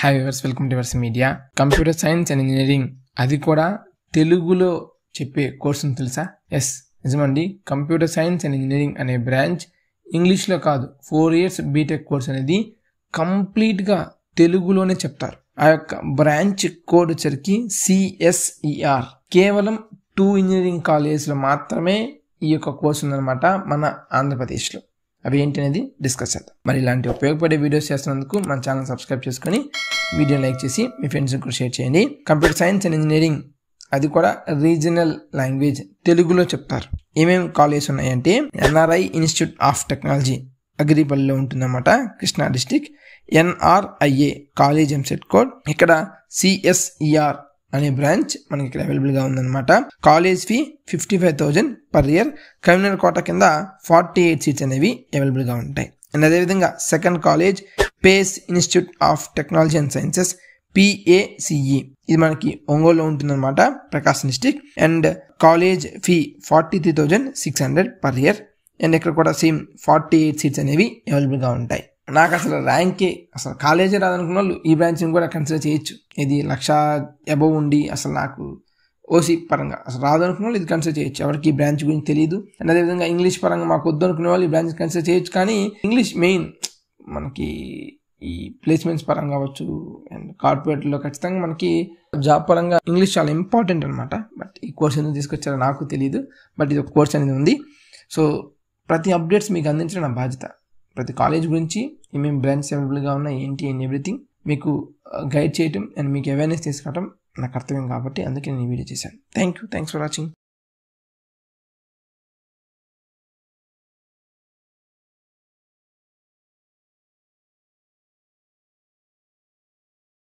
hi viewers welcome to verse media computer science and engineering అది కూడా తెలుగులో చెప్పే కోర్సును తెలుసా ఎస్ నిజమండి కంప్యూటర్ సైన్స్ అండ్ ఇంజనీరింగ్ అనే బ్రాంచ్ ఇంగ్లీష్లో కాదు ఫోర్ ఇయర్స్ బీటెక్ కోర్స్ అనేది కంప్లీట్గా తెలుగులోనే చెప్తారు ఆ యొక్క బ్రాంచ్ కోడ్ వచ్చరికి సిఎస్ఈఆర్ కేవలం టూ ఇంజనీరింగ్ కాలేజెస్లో మాత్రమే ఈ యొక్క కోర్సు ఉందన్నమాట మన ఆంధ్రప్రదేశ్లో అవి ఏంటి అనేది డిస్కస్ చేద్దాం మరి ఇలాంటి ఉపయోగపడే వీడియోస్ చేస్తున్నందుకు మన ఛానల్ సబ్స్క్రైబ్ చేసుకొని వీడియో లైక్ చేసి మీ ఫ్రెండ్స్ కూడా షేర్ చేయండి కంప్యూటర్ సైన్స్ అండ్ ఇంజనీరింగ్ అది కూడా రీజనల్ లాంగ్వేజ్ తెలుగులో చెప్తారు ఏమేమి కాలేజెస్ ఉన్నాయంటే ఎన్ఆర్ఐ ఇన్స్టిట్యూట్ ఆఫ్ టెక్నాలజీ అగ్రిపల్లిలో ఉంటుందన్నమాట Krishna district NRIA college EAMCET code ఇక్కడ సిఎస్ఈఆర్ అనే బ్రాంచ్ మనకి ఇక్కడ అవైలబుల్గా ఉందన్నమాట college fee fifty five thousand per year convener quota కింద ఫార్టీ ఎయిట్ సీట్స్ అనేవి అవైలబుల్గా ఉంటాయి అండ్ అదేవిధంగా second college PACE institute of technology and sciences PACE ఇది మనకి ఒంగోలులో ఉంటుందన్నమాట Prakasam district and college fee forty three thousand six hundred per year and ఇక్కడ కూడా సేమ్ ఫార్టీ ఎయిట్ సీట్స్ అనేవి అవైలబుల్గా ఉంటాయి నాకు అసలు ర్యాంకే అసలు కాలేజీ రాదనుకున్న వాళ్ళు ఈ బ్రాంచ్ని కూడా కన్సిడర్ చేయొచ్చు ఇది లక్ష అబవ్ ఉండి అసలు నాకు ఓసీ పరంగా అసలు రాదనుకున్న వాళ్ళు ఇది కన్సిడర్ చేయొచ్చు ఎవరికి ఈ బ్రాంచ్ గురించి తెలియదు అండ్ అదేవిధంగా ఇంగ్లీష్ పరంగా మాకు వద్దు అనుకునే వాళ్ళు ఈ బ్రాంచ్ కన్సిడర్ చేయొచ్చు కానీ ఇంగ్లీష్ మెయిన్ మనకి ఈ ప్లేస్మెంట్స్ పరంగా అవ్వచ్చు అండ్ కార్పొరేట్లో ఖచ్చితంగా మనకి జాబ్ పరంగా ఇంగ్లీష్ చాలా ఇంపార్టెంట్ అనమాట బట్ ఈ కోర్స్ ఎందుకు తీసుకొచ్చారో నాకు తెలియదు బట్ ఇది ఒక కోర్స్ అనేది ఉంది సో ప్రతి అప్డేట్స్ మీకు అందించడం నా బాధ్యత ప్రతి కాలేజ్ గురించి ఏమేమి బ్రాండ్స్ అవైలబుల్గా ఉన్నాయి ఏంటి అండ్ ఎవ్రీథింగ్ మీకు గైడ్ uh, చేయటం అండ్ మీకు అవేర్నెస్ తీసుకోవటం నా కర్తవ్యం కాబట్టి అందుకే నేను ఈ వీడియో చేశాను thank you thanks for watching